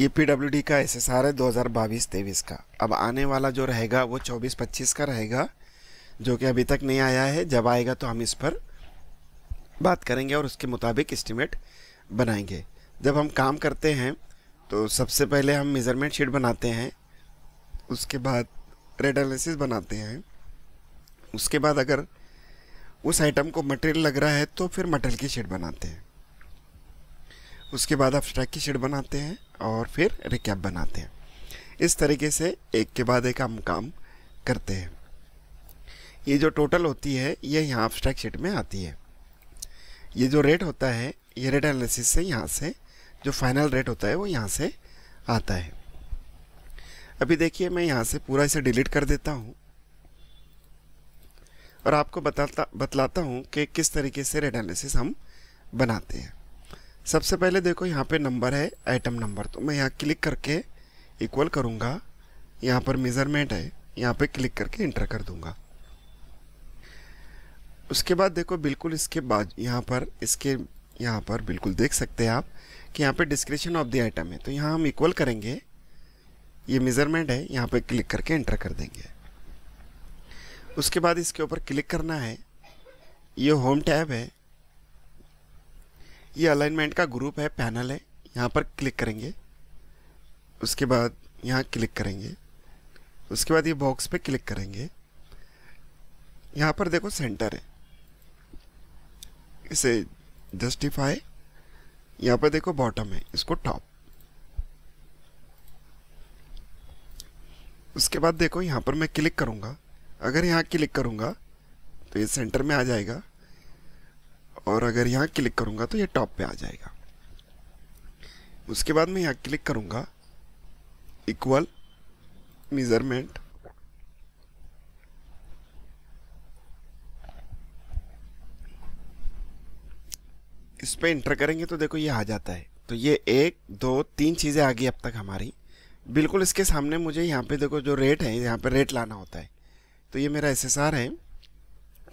ये पी का S S R है दो हज़ार बाईस तेईस का अब आने वाला जो रहेगा वो चौबीस पच्चीस का रहेगा जो कि अभी तक नहीं आया है जब आएगा तो हम इस पर बात करेंगे और उसके मुताबिक इस्टीमेट बनाएंगे जब हम काम करते हैं तो सबसे पहले हम मेज़रमेंट शीट बनाते हैं उसके बाद रेड एनालिसिस बनाते हैं उसके बाद अगर उस आइटम को मटेरियल लग रहा है तो फिर मटेरियल की शीट बनाते हैं उसके बाद स्ट्रैक की शीट बनाते हैं और फिर रिकैप बनाते हैं इस तरीके से एक के बाद एक हम काम करते हैं ये जो टोटल होती है ये यहाँ स्ट्रैक शीट में आती है ये जो रेट होता है ये रेट एनालिसिस से यहाँ से जो फाइनल रेट होता है वो यहाँ से आता है अभी देखिए मैं यहाँ से पूरा इसे डिलीट कर देता हूँ और आपको बताता बतलाता हूँ कि किस तरीके से रेट एनालिसिस हम बनाते हैं सबसे पहले देखो यहाँ पे नंबर है आइटम नंबर तो मैं यहाँ क्लिक करके इक्वल करूँगा यहाँ पर मेज़रमेंट है यहाँ पे क्लिक करके इंटर कर दूँगा उसके बाद देखो बिल्कुल इसके बाद यहाँ पर इसके यहाँ पर बिल्कुल देख सकते हैं आप कि यहाँ पे डिस्क्रिप्शन ऑफ द आइटम है तो यहाँ हम इक्वल करेंगे ये मेज़रमेंट है यहाँ पर क्लिक करके एंटर कर देंगे उसके बाद इसके ऊपर क्लिक करना है ये होम टैब है ये अलाइनमेंट का ग्रुप है पैनल है यहाँ पर क्लिक करेंगे उसके बाद यहाँ क्लिक करेंगे उसके बाद ये बॉक्स पे क्लिक करेंगे यहाँ पर देखो सेंटर है इसे जस्टिफाई यहाँ पर देखो बॉटम है इसको टॉप उसके बाद देखो यहाँ पर मैं क्लिक करूँगा अगर यहाँ क्लिक करूँगा तो ये सेंटर में आ जाएगा और अगर यहाँ क्लिक करूँगा तो ये टॉप पे आ जाएगा उसके बाद मैं यहाँ क्लिक करूँगा इक्वल मेज़रमेंट इस पर इंटर करेंगे तो देखो ये आ जाता है तो ये एक दो तीन चीज़ें आ गई अब तक हमारी बिल्कुल इसके सामने मुझे यहाँ पे देखो जो रेट है यहाँ पे रेट लाना होता है तो ये मेरा एस है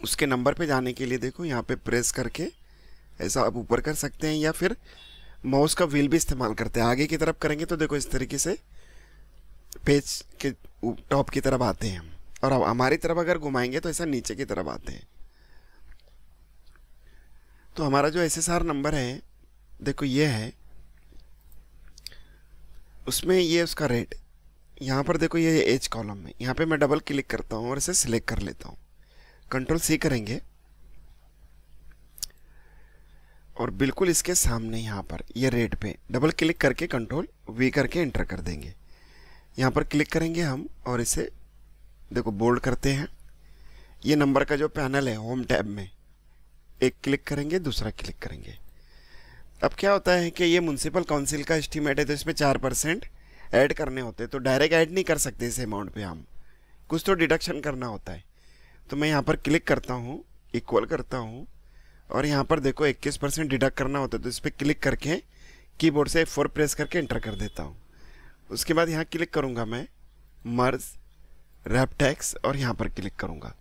उसके नंबर पे जाने के लिए देखो यहाँ पे प्रेस करके ऐसा आप ऊपर कर सकते हैं या फिर माउस का व्हील भी इस्तेमाल करते हैं आगे की तरफ करेंगे तो देखो इस तरीके से पेज के टॉप की तरफ आते हैं और अब हमारी तरफ अगर घुमाएंगे तो ऐसा नीचे की तरफ आते हैं तो हमारा जो एस नंबर है देखो ये है उसमें ये उसका रेट यहाँ पर देखो ये एज कॉलम में यहाँ पे मैं डबल क्लिक करता हूँ और इसे सिलेक्ट कर लेता हूँ कंट्रोल सी करेंगे और बिल्कुल इसके सामने यहाँ पर ये रेट पे डबल क्लिक करके कंट्रोल वी करके एंटर कर देंगे यहाँ पर क्लिक करेंगे हम और इसे देखो बोल्ड करते हैं ये नंबर का जो पैनल है होम टैब में एक क्लिक करेंगे दूसरा क्लिक करेंगे अब क्या होता है कि ये म्यूनसिपल काउंसिल का एस्टीमेट है तो इसमें चार परसेंट ऐड करने होते तो डायरेक्ट ऐड नहीं कर सकते इस अमाउंट पे हम कुछ तो डिडक्शन करना होता है तो मैं यहाँ पर क्लिक करता हूँ इक्वल करता हूँ और यहाँ पर देखो 21 परसेंट डिडक्ट करना होता है तो इस पर क्लिक करके कीबोर्ड से फोर प्रेस करके एंटर कर देता हूँ उसके बाद यहाँ क्लिक करूँगा मैं मर्ज रैप टैक्स और यहाँ पर क्लिक करूँगा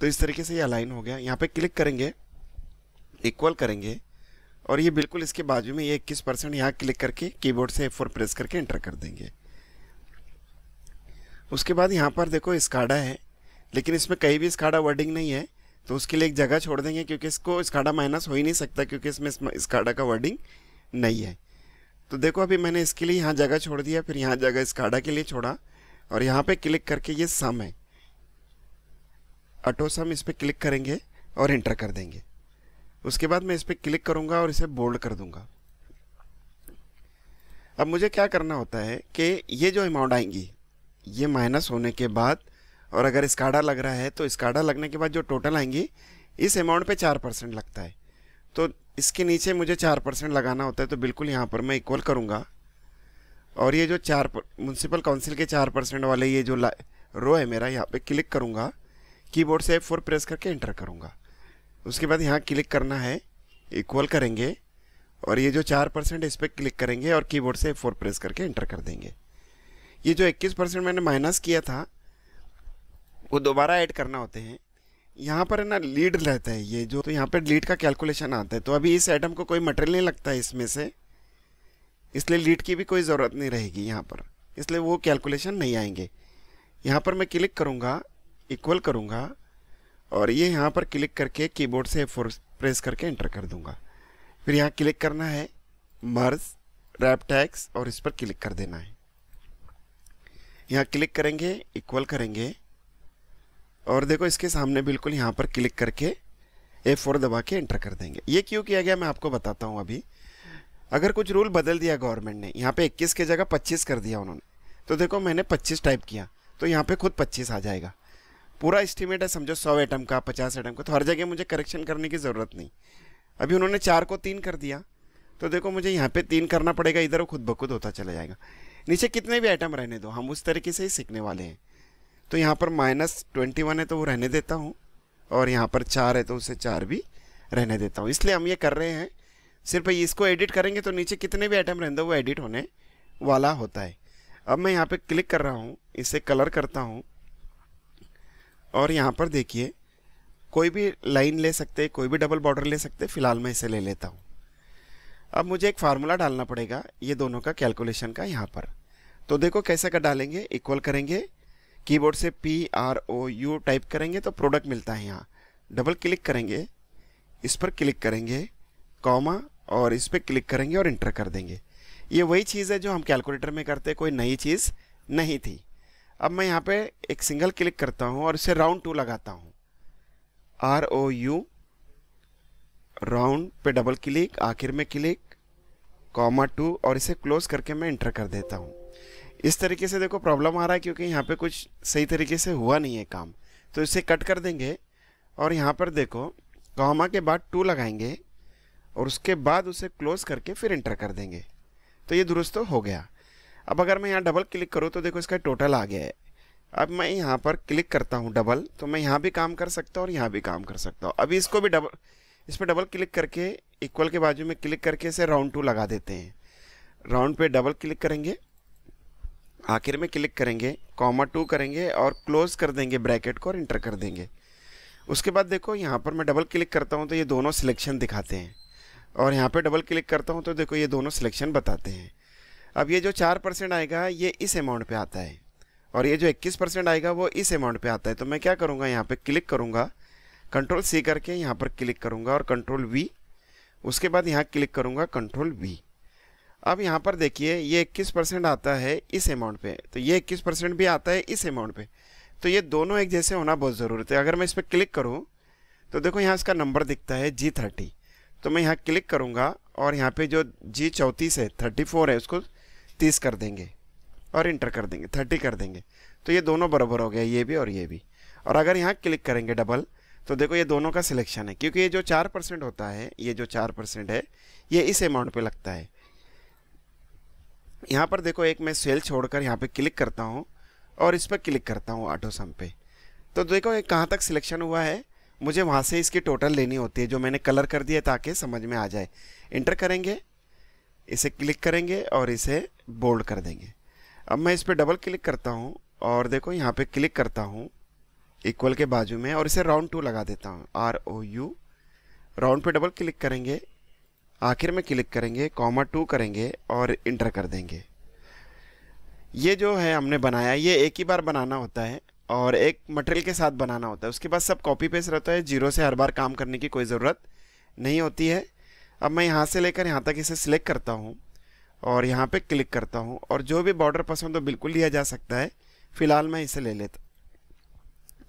तो इस तरीके से ये अलाइन हो गया यहाँ पर क्लिक करेंगे इक्वल करेंगे और ये बिल्कुल इसके बाजू में ये इक्कीस परसेंट यहाँ क्लिक करके कीबोर्ड से फोर प्रेस करके एंटर कर देंगे उसके बाद यहाँ पर देखो स्काडा है लेकिन इसमें कहीं भी स्काडा वर्डिंग नहीं है तो उसके लिए एक जगह छोड़ देंगे क्योंकि इसको स्काडा माइनस हो ही नहीं सकता क्योंकि इसमें स्काडा का वर्डिंग नहीं है तो देखो अभी मैंने इसके लिए यहाँ जगह छोड़ दिया फिर यहाँ जगह स्काडा के लिए छोड़ा और यहाँ पे क्लिक करके ये सम है ऑटो सम इस पर क्लिक करेंगे और इंटर कर देंगे उसके बाद मैं इस पर क्लिक करूँगा और इसे बोल्ड कर दूँगा अब मुझे क्या करना होता है कि ये जो अमाउंट आएंगी ये माइनस होने के बाद और अगर स्काडा लग रहा है तो स्काडा लगने के बाद जो टोटल आएंगी इस अमाउंट पे चार परसेंट लगता है तो इसके नीचे मुझे चार परसेंट लगाना होता है तो बिल्कुल यहाँ पर मैं इक्वल करूँगा और ये जो चार म्यूनसिपल काउंसिल के चार परसेंट वाले ये जो रो है मेरा यहाँ पे क्लिक करूँगा कीबोर्ड से फोर प्रेस करके एंटर करूँगा उसके बाद यहाँ क्लिक करना है इक्वल करेंगे और ये जो चार परसेंट इस पर क्लिक करेंगे और कीबोर्ड से फोर प्रेस करके एंटर कर देंगे ये जो इक्कीस परसेंट मैंने माइनस किया था वो दोबारा ऐड करना होते हैं यहाँ पर है ना लीड रहता है ये जो तो यहाँ पर लीड का कैलकुलेशन आता है तो अभी इस आइटम को कोई मटेरियल नहीं लगता है इसमें से इसलिए लीड की भी कोई ज़रूरत नहीं रहेगी यहाँ पर इसलिए वो कैलकुलेशन नहीं आएंगे यहाँ पर मैं क्लिक करूँगा इक्वल करूँगा और ये यहाँ पर क्लिक करके कीबोर्ड से फोर्स प्रेस करके एंटर कर दूँगा फिर यहाँ क्लिक करना है मर्ज रैप टैक्स और इस पर क्लिक कर देना है यहाँ क्लिक करेंगे इक्वल करेंगे और देखो इसके सामने बिल्कुल यहाँ पर क्लिक करके ए फोर दबा के एंटर कर देंगे ये क्यों किया गया मैं आपको बताता हूँ अभी अगर कुछ रूल बदल दिया गवर्नमेंट ने यहाँ पे 21 के जगह 25 कर दिया उन्होंने तो देखो मैंने 25 टाइप किया तो यहाँ पे खुद 25 आ जाएगा पूरा एस्टिमेट है समझो 100 एटम का 50 आइटम का तो हर जगह मुझे करेक्शन करने की ज़रूरत नहीं अभी उन्होंने चार को तीन कर दिया तो देखो मुझे यहाँ पे तीन करना पड़ेगा इधर वो खुद ब खुद होता चला जाएगा नीचे कितने भी आइटम रहने दो हम उस तरीके से ही सीखने वाले हैं तो यहाँ पर माइनस ट्वेंटी वन है तो वो रहने देता हूँ और यहाँ पर चार है तो उसे चार भी रहने देता हूँ इसलिए हम ये कर रहे हैं सिर्फ इसको एडिट करेंगे तो नीचे कितने भी आइटम रहते वो एडिट होने वाला होता है अब मैं यहाँ पर क्लिक कर रहा हूँ इसे कलर करता हूँ और यहाँ पर देखिए कोई भी लाइन ले सकते कोई भी डबल बॉर्डर ले सकते फ़िलहाल मैं इसे ले लेता हूँ अब मुझे एक फार्मूला डालना पड़ेगा ये दोनों का कैलकुलेशन का यहाँ पर तो देखो कैसे का डालेंगे इक्वल करेंगे कीबोर्ड से P R O U type करेंगे तो प्रोडक्ट मिलता है यहाँ डबल क्लिक करेंगे इस पर क्लिक करेंगे कॉमा और इस पर क्लिक करेंगे और इंटर कर देंगे ये वही चीज़ है जो हम कैलकुलेटर में करते कोई नई चीज़ नहीं थी अब मैं यहाँ पे एक सिंगल क्लिक करता हूँ और इसे राउंड टू लगाता हूँ आर ओ यू राउंड पे डबल क्लिक आखिर में क्लिक कॉमा टू और इसे क्लोज करके मैं इंटर कर देता हूँ इस तरीके से देखो प्रॉब्लम आ रहा है क्योंकि यहाँ पे कुछ सही तरीके से हुआ नहीं है काम तो इसे कट कर देंगे और यहाँ पर देखो कॉमा के बाद टू लगाएंगे और उसके बाद उसे क्लोज करके फिर इंटर कर देंगे तो ये दुरुस्त हो गया अब अगर मैं यहाँ डबल क्लिक करूँ तो देखो इसका टोटल आ गया है अब मैं यहाँ पर क्लिक करता हूँ डबल तो मैं यहाँ भी काम कर सकता हूँ और यहाँ भी काम कर सकता हूँ अभी इसको भी डबल इस पर डबल क्लिक करके इक्वल के बाजू में क्लिक करके इसे राउंड टू लगा देते हैं राउंड पे डबल क्लिक करेंगे आखिर में क्लिक करेंगे कॉमा टू करेंगे और क्लोज़ कर देंगे ब्रैकेट को और इंटर कर देंगे उसके बाद देखो यहाँ पर मैं डबल क्लिक करता हूँ तो ये दोनों सिलेक्शन दिखाते हैं और यहाँ पे डबल क्लिक करता हूँ तो देखो ये दोनों सिलेक्शन बताते हैं अब ये जो चार परसेंट आएगा ये इस अमाउंट पे आता है और ये जो इक्कीस परसेंट आएगा वो इस अमाउंट पे आता है तो मैं क्या करूँगा यहाँ पे क्लिक करूँगा कंट्रोल सी करके यहाँ पर क्लिक करूँगा और कंट्रोल वी उसके बाद यहाँ क्लिक करूँगा कंट्रोल वी अब यहाँ पर देखिए ये इक्कीस परसेंट आता है इस अमाउंट पे तो ये इक्कीस परसेंट भी आता है इस अमाउंट पे तो ये दोनों एक जैसे होना बहुत ज़रूरत है अगर मैं इस पर क्लिक करूँ तो देखो यहाँ इसका नंबर दिखता है जी थर्टी तो मैं यहाँ क्लिक करूँगा और यहाँ पे जो जी चौंतीस है थर्टी फोर है उसको तीस कर देंगे और इंटर कर देंगे थर्टी कर देंगे तो ये दोनों बराबर हो गया ये भी और ये भी और अगर यहाँ क्लिक करेंगे डबल तो देखो ये दोनों का सिलेक्शन है क्योंकि ये जो चार परसेंट होता है ये जो चार परसेंट है ये इस अमाउंट पर लगता है यहाँ पर देखो एक मैं सेल छोड़कर यहाँ पे क्लिक करता हूँ और इस पर क्लिक करता हूँ ऑटो सम पे तो देखो एक कहाँ तक सिलेक्शन हुआ है मुझे वहाँ से इसकी टोटल लेनी होती है जो मैंने कलर कर दिया ताकि समझ में आ जाए इंटर करेंगे इसे क्लिक करेंगे और इसे बोल्ड कर देंगे अब मैं इस पर डबल क्लिक करता हूँ और देखो यहाँ पर क्लिक करता हूँ इक्वल के बाजू में और इसे राउंड टू लगा देता हूँ आर ओ यू राउंड पे डबल क्लिक करेंगे आखिर में क्लिक करेंगे कॉमा टू करेंगे और इंटर कर देंगे ये जो है हमने बनाया ये एक ही बार बनाना होता है और एक मटेरियल के साथ बनाना होता है उसके बाद सब कॉपी पेस्ट रहता है जीरो से हर बार काम करने की कोई ज़रूरत नहीं होती है अब मैं यहाँ से लेकर यहाँ तक इसे सिलेक्ट करता हूँ और यहाँ पे क्लिक करता हूँ और जो भी बॉर्डर पसंद हो बिल्कुल लिया जा सकता है फ़िलहाल मैं इसे ले लेता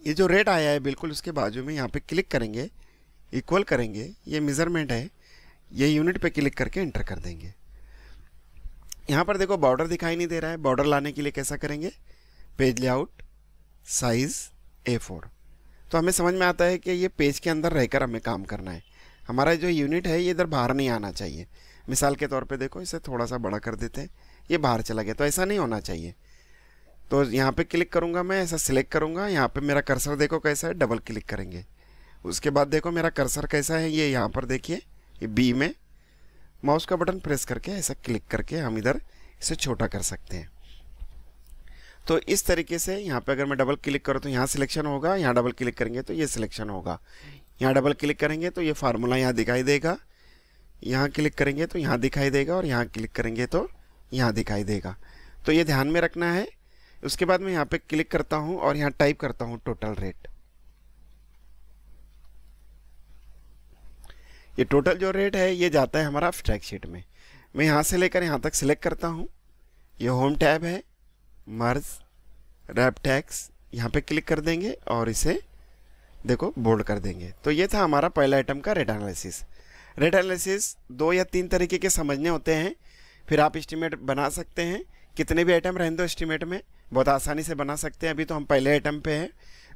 ये जो रेट आया है बिल्कुल उसके बाजू में यहाँ पर क्लिक करेंगे इक्वल करेंगे ये मेज़रमेंट है ये यूनिट पे क्लिक करके एंटर कर देंगे यहाँ पर देखो बॉर्डर दिखाई नहीं दे रहा है बॉर्डर लाने के लिए कैसा करेंगे page layout size A four तो हमें समझ में आता है कि ये पेज के अंदर रहकर हमें काम करना है हमारा जो यूनिट है ये इधर बाहर नहीं आना चाहिए मिसाल के तौर पे देखो इसे थोड़ा सा बड़ा कर देते हैं ये बाहर चला गया तो ऐसा नहीं होना चाहिए तो यहाँ पर क्लिक करूँगा मैं ऐसा सिलेक्ट करूँगा यहाँ पर मेरा कर्सर देखो कैसा है डबल क्लिक करेंगे उसके बाद देखो मेरा कर्सर कैसा है ये यहाँ पर देखिए ये बी में माउस का बटन प्रेस करके ऐसा क्लिक करके हम इधर इसे छोटा कर सकते हैं तो इस तरीके से यहाँ पे अगर मैं डबल क्लिक करूँ तो यहाँ सिलेक्शन होगा यहाँ डबल क्लिक करेंगे तो ये सिलेक्शन होगा यहाँ डबल क्लिक करेंगे तो ये फार्मूला यहाँ दिखाई देगा यहाँ क्लिक करेंगे तो यहाँ दिखाई देगा और यहाँ क्लिक करेंगे तो यहाँ दिखाई देगा तो ये ध्यान में रखना है उसके बाद मैं यहाँ पे क्लिक करता हूँ और यहाँ टाइप करता हूँ टोटल रेट ये टोटल जो रेट है ये जाता है हमारा स्ट्रैक शीट में मैं यहाँ से लेकर यहाँ तक सिलेक्ट करता हूँ ये होम टैब है मर्ज रैप टैक्स यहाँ पे क्लिक कर देंगे और इसे देखो बोल्ड कर देंगे तो ये था हमारा पहला आइटम का रेट एनालिसिस रेट एनालिसिस दो या तीन तरीके के समझने होते हैं फिर आप इस्टीमेट बना सकते हैं कितने भी आइटम रहें दो एस्टिमेट में बहुत आसानी से बना सकते हैं अभी तो हम पहले आइटम पे हैं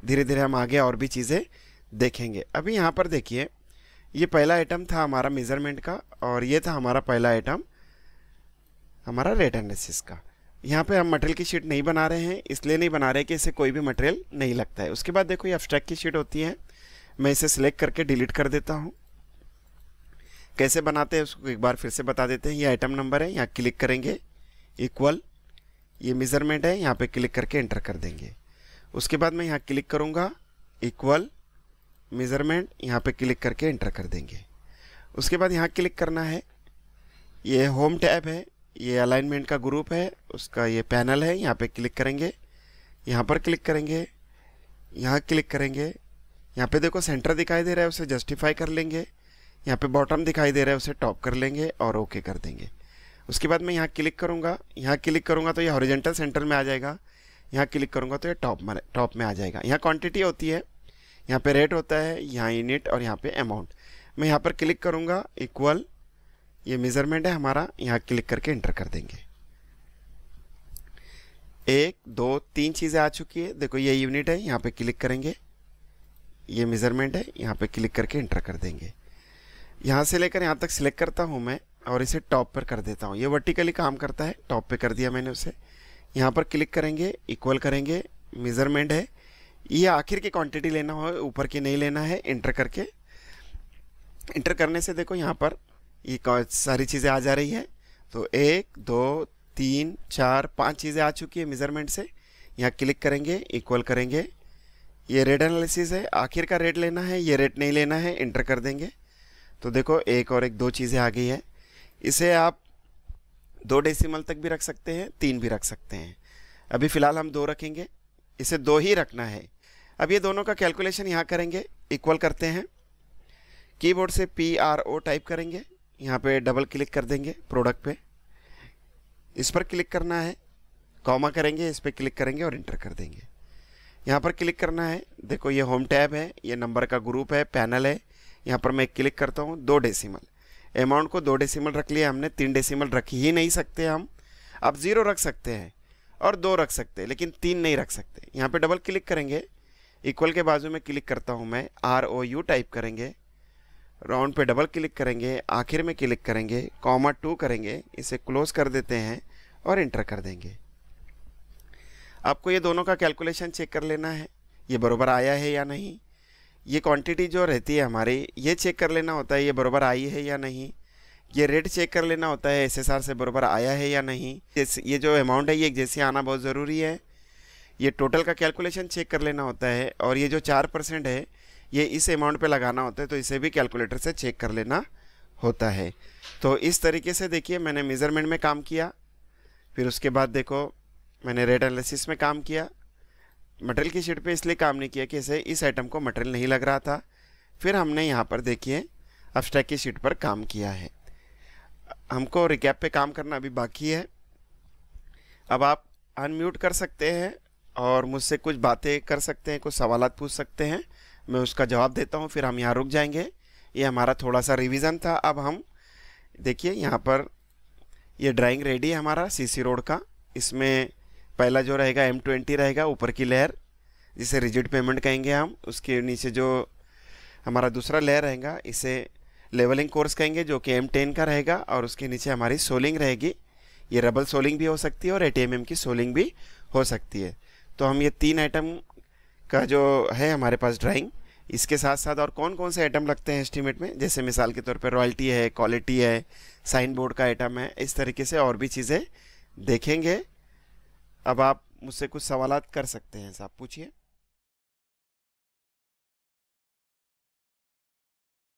धीरे धीरे हम आगे और भी चीज़ें देखेंगे अभी यहाँ पर देखिए ये पहला आइटम था हमारा मेज़रमेंट का और ये था हमारा पहला आइटम हमारा रेट एनालिसिस का यहाँ पे हम मटेरियल की शीट नहीं बना रहे हैं इसलिए नहीं बना रहे कि इसे कोई भी मटेरियल नहीं लगता है उसके बाद देखो ये अब्स्ट्रैक्ट की शीट होती है मैं इसे सिलेक्ट करके डिलीट कर देता हूँ कैसे बनाते हैं उसको एक बार फिर से बता देते हैं ये आइटम नंबर है यहाँ क्लिक करेंगे इक्वल ये मेज़रमेंट है यहाँ पर क्लिक करके एंटर कर देंगे उसके बाद मैं यहाँ क्लिक करूँगा इक्वल मेज़रमेंट यहाँ पे क्लिक करके एंटर कर देंगे उसके बाद यहाँ क्लिक करना है ये होम टैब है ये अलाइनमेंट का ग्रुप है उसका ये पैनल है यहाँ पे क्लिक करेंगे यहाँ पर क्लिक करेंगे यहाँ क्लिक करेंगे यहाँ पे देखो सेंटर दिखाई दे रहा है उसे जस्टिफाई कर लेंगे यहाँ पे बॉटम दिखाई दे रहा है उसे टॉप कर लेंगे और ओके कर देंगे उसके बाद मैं यहाँ क्लिक करूँगा यहाँ क्लिक करूँगा तो ये हॉरिजेंटल सेंटर में आ जाएगा यहाँ क्लिक करूँगा तो ये टॉप टॉप में आ जाएगा यहाँ क्वान्टिटी होती है यहाँ पे रेट होता है यहाँ यूनिट और यहाँ पे अमाउंट मैं यहाँ पर क्लिक करूँगा इक्वल ये मेज़रमेंट है हमारा यहाँ क्लिक करके इंटर कर देंगे एक दो तीन चीज़ें आ चुकी है देखो ये यूनिट है यहाँ पे क्लिक करेंगे ये मेज़रमेंट है यहाँ पे क्लिक करके इंटर कर देंगे यहाँ से लेकर यहाँ तक सिलेक्ट करता हूँ मैं और इसे टॉप पर कर देता हूँ ये वर्टिकली काम करता है टॉप पे कर दिया मैंने उसे यहाँ पर क्लिक करेंगे इक्वल करेंगे मेज़रमेंट है ये आखिर की क्वांटिटी लेना हो ऊपर की नहीं लेना है इंटर करके इंटर करने से देखो यहाँ पर ये सारी चीज़ें आ जा रही है तो एक दो तीन चार पांच चीज़ें आ चुकी है मेज़रमेंट से यहाँ क्लिक करेंगे इक्वल करेंगे ये रेड एनालिसिस है आखिर का रेट लेना है ये रेट नहीं लेना है इंटर कर देंगे तो देखो एक और एक दो चीज़ें आ गई है इसे आप दो डेसिमल तक भी रख सकते हैं तीन भी रख सकते हैं अभी फ़िलहाल हम दो रखेंगे इसे दो ही रखना है अब ये दोनों का कैलकुलेशन यहाँ करेंगे इक्वल करते हैं कीबोर्ड से पी आर ओ टाइप करेंगे यहाँ पे डबल क्लिक कर देंगे प्रोडक्ट पे इस पर क्लिक करना है कॉमा करेंगे इस पर क्लिक करेंगे और इंटर कर देंगे यहाँ पर क्लिक करना है देखो ये होम टैब है ये नंबर का ग्रुप है पैनल है यहाँ पर मैं क्लिक करता हूँ दो डेसीमल अमाउंट को दो डेसीमल रख लिया हमने तीन डेसीमल रख ही नहीं सकते हम अब ज़ीरो रख सकते हैं और दो रख सकते हैं लेकिन तीन नहीं रख सकते यहाँ पे डबल क्लिक करेंगे इक्वल के बाजू में क्लिक करता हूँ मैं आर ओ यू टाइप करेंगे राउंड पे डबल क्लिक करेंगे आखिर में क्लिक करेंगे कॉमा टू करेंगे इसे क्लोज कर देते हैं और इंटर कर देंगे आपको ये दोनों का कैलकुलेशन चेक कर लेना है ये बरोबर आया है या नहीं ये क्वांटिटी जो रहती है हमारी ये चेक कर लेना होता है ये बरोबर आई है या नहीं ये रेट चेक कर लेना होता है एसएसआर से बरोबर आया है या नहीं ये जो अमाउंट है ये जैसे आना बहुत ज़रूरी है ये टोटल का कैलकुलेशन चेक कर लेना होता है और ये जो चार परसेंट है ये इस अमाउंट पे लगाना होता है तो इसे भी कैलकुलेटर से चेक कर लेना होता है तो इस तरीके से देखिए मैंने मेज़रमेंट में काम किया फिर उसके बाद देखो मैंने रेट एनालिसिस में काम किया मटेरियल की शीट पे इसलिए काम नहीं किया कि इसे इस आइटम को मटेरियल नहीं लग रहा था फिर हमने यहाँ पर देखिए अब्स्ट्रैक्ट की शीट पर काम किया है हमको रिकैप पे काम करना अभी बाकी है अब आप अनम्यूट कर सकते हैं और मुझसे कुछ बातें कर सकते हैं कुछ सवाल पूछ सकते हैं मैं उसका जवाब देता हूँ फिर हम यहाँ रुक जाएंगे ये हमारा थोड़ा सा रिविज़न था अब हम देखिए यहाँ पर ये ड्राइंग रेडी है हमारा सीसी रोड का इसमें पहला जो रहेगा एम ट्वेंटी रहेगा ऊपर की लेयर जिसे रिजिड पेमेंट कहेंगे हम उसके नीचे जो हमारा दूसरा लेयर रहेगा इसे लेवलिंग कोर्स कहेंगे जो कि एम टेन का रहेगा और उसके नीचे हमारी सोलिंग रहेगी ये रबल सोलिंग भी हो सकती है और ए की सोलिंग भी हो सकती है तो हम ये तीन आइटम का जो है हमारे पास ड्राइंग इसके साथ साथ और कौन कौन से आइटम लगते हैं एस्टीमेट में जैसे मिसाल के तौर पर रॉयल्टी है क्वालिटी है साइन बोर्ड का आइटम है इस तरीके से और भी चीज़ें देखेंगे अब आप मुझसे कुछ सवाल कर सकते हैं साहब पूछिए